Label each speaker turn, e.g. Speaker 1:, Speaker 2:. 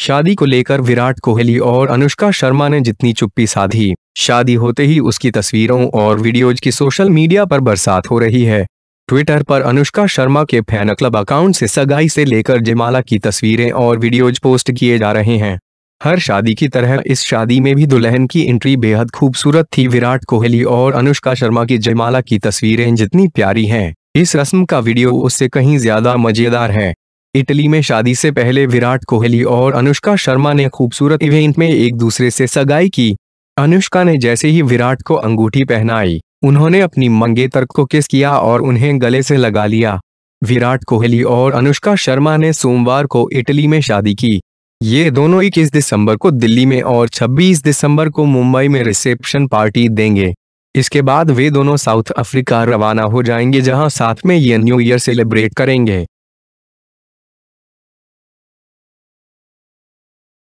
Speaker 1: शादी को लेकर विराट कोहली और अनुष्का शर्मा ने जितनी चुप्पी साधी शादी होते ही उसकी तस्वीरों और वीडियोज की सोशल मीडिया पर बरसात हो रही है ट्विटर पर अनुष्का शर्मा के फैन क्लब अकाउंट से सगाई से लेकर जयमाला की तस्वीरें और वीडियोज पोस्ट किए जा रहे हैं हर शादी की तरह इस शादी में भी दुल्हन की एंट्री बेहद खूबसूरत थी विराट कोहली और अनुष्का शर्मा की जयमाला की तस्वीरें जितनी प्यारी हैं इस रस्म का वीडियो उससे कहीं ज्यादा मजेदार है इटली में शादी से पहले विराट कोहली और अनुष्का शर्मा ने खूबसूरत इवेंट में एक दूसरे से सगाई की अनुष्का ने जैसे ही विराट को अंगूठी पहनाई उन्होंने अपनी मंगेतर को किस किया और उन्हें गले से लगा लिया विराट कोहली और अनुष्का शर्मा ने सोमवार को इटली में शादी की ये दोनों इक्कीस दिसंबर को दिल्ली में और छब्बीस दिसंबर को मुंबई में रिसेप्शन पार्टी देंगे इसके बाद वे दोनों साउथ अफ्रीका रवाना हो जाएंगे जहां साथ में ये न्यू ईयर सेलिब्रेट करेंगे